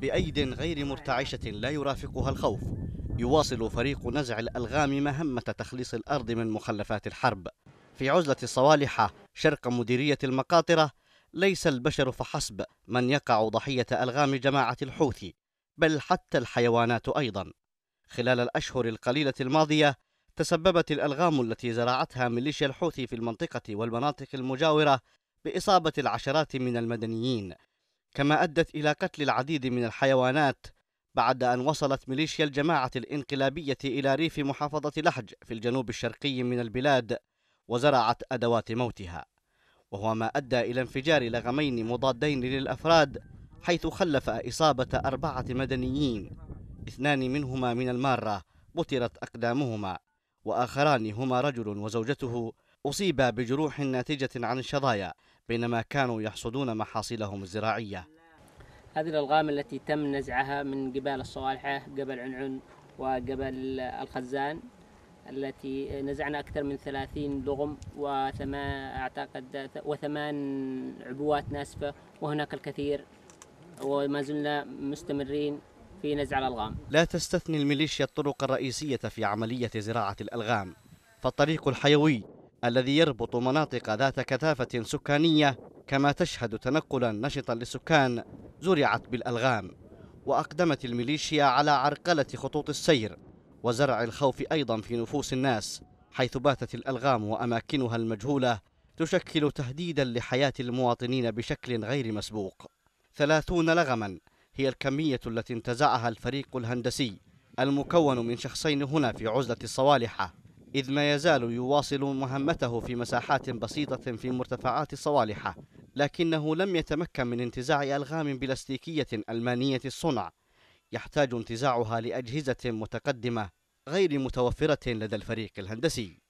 بأيد غير مرتعشة لا يرافقها الخوف يواصل فريق نزع الألغام مهمة تخليص الأرض من مخلفات الحرب في عزلة الصوالحة شرق مديرية المقاطرة ليس البشر فحسب من يقع ضحية ألغام جماعة الحوثي بل حتى الحيوانات أيضا خلال الأشهر القليلة الماضية تسببت الألغام التي زرعتها ميليشيا الحوثي في المنطقة والمناطق المجاورة بإصابة العشرات من المدنيين كما أدت إلى قتل العديد من الحيوانات بعد أن وصلت ميليشيا الجماعة الإنقلابية إلى ريف محافظة لحج في الجنوب الشرقي من البلاد وزرعت أدوات موتها وهو ما أدى إلى انفجار لغمين مضادين للأفراد حيث خلف إصابة أربعة مدنيين اثنان منهما من المارة بترت أقدامهما وآخران هما رجل وزوجته أصيب بجروح ناتجة عن الشظايا بينما كانوا يحصدون محاصيلهم الزراعية هذه الألغام التي تم نزعها من قبال الصوالحة قبل عنعن وقبل الخزان التي نزعنا أكثر من ثلاثين لغم وثمان أعتقد وثمان عبوات ناسفة وهناك الكثير وما زلنا مستمرين في نزع الألغام لا تستثني الميليشيا الطرق الرئيسية في عملية زراعة الألغام فالطريق الحيوي الذي يربط مناطق ذات كثافة سكانية كما تشهد تنقلا نشطا للسكان زرعت بالألغام وأقدمت الميليشيا على عرقلة خطوط السير وزرع الخوف أيضا في نفوس الناس حيث باتت الألغام وأماكنها المجهولة تشكل تهديدا لحياة المواطنين بشكل غير مسبوق ثلاثون لغما هي الكمية التي انتزعها الفريق الهندسي المكون من شخصين هنا في عزلة الصوالحة إذ ما يزال يواصل مهمته في مساحات بسيطة في مرتفعات الصوالحة لكنه لم يتمكن من انتزاع ألغام بلاستيكية ألمانية الصنع يحتاج انتزاعها لأجهزة متقدمة غير متوفرة لدى الفريق الهندسي